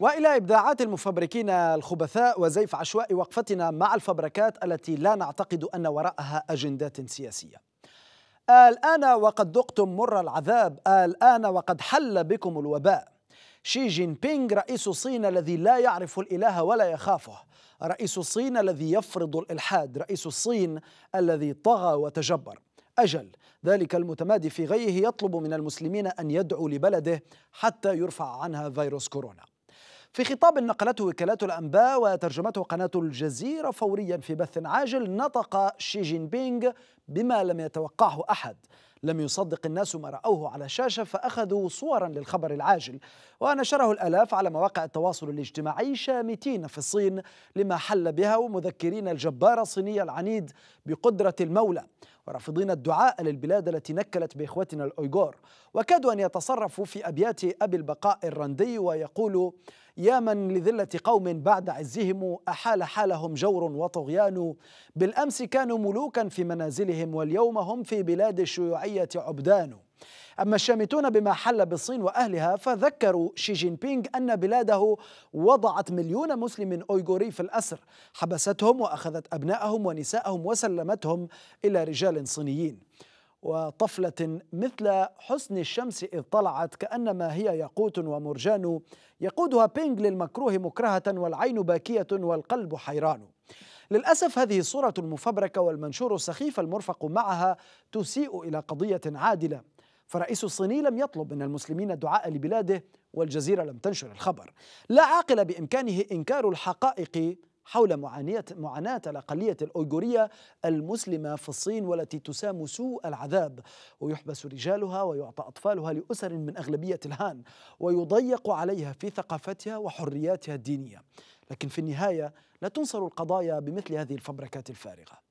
والى ابداعات المفبركين الخبثاء وزيف عشواء وقفتنا مع الفبركات التي لا نعتقد ان وراءها اجندات سياسيه. الان وقد ذقتم مر العذاب، الان وقد حل بكم الوباء. شي جين بينغ رئيس الصين الذي لا يعرف الاله ولا يخافه. رئيس الصين الذي يفرض الالحاد، رئيس الصين الذي طغى وتجبر. أجل ذلك المتمادي في غيه يطلب من المسلمين أن يدعوا لبلده حتى يرفع عنها فيروس كورونا في خطاب نقلته وكالات الأنباء وترجمته قناة الجزيرة فوريا في بث عاجل نطق شي جين بينغ بما لم يتوقعه أحد لم يصدق الناس ما رأوه على شاشة فأخذوا صورا للخبر العاجل ونشره الألاف على مواقع التواصل الاجتماعي شامتين في الصين لما حل بها ومذكرين الجبار الصيني العنيد بقدرة المولى ورافضين الدعاء للبلاد التي نكلت بإخوتنا الأيغور وكادوا أن يتصرفوا في أبيات أبي البقاء الرندي ويقول يا من لذلة قوم بعد عزهم أحال حالهم جور وطغيان بالأمس كانوا ملوكا في منازلهم واليوم هم في بلاد الشيوعية عبدان أما الشامتون بما حل بالصين وأهلها فذكروا شي جين بينغ أن بلاده وضعت مليون مسلم أويغوري في الأسر حبستهم وأخذت أبنائهم ونساءهم وسلمتهم إلى رجال صينيين وطفلة مثل حسن الشمس إذ طلعت كأنما هي ياقوت ومرجان يقودها بينغ للمكروه مكرهة والعين باكية والقلب حيران للأسف هذه الصورة المفبركة والمنشور السخيف المرفق معها تسيء إلى قضية عادلة فرئيس الصيني لم يطلب من المسلمين الدعاء لبلاده والجزيرة لم تنشر الخبر لا عاقل بإمكانه إنكار الحقائق حول معانية معاناة الأقلية الأويغورية المسلمة في الصين والتي تسام سوء العذاب ويحبس رجالها ويعطى أطفالها لأسر من أغلبية الهان ويضيق عليها في ثقافتها وحرياتها الدينية لكن في النهاية لا تنصر القضايا بمثل هذه الفبركات الفارغة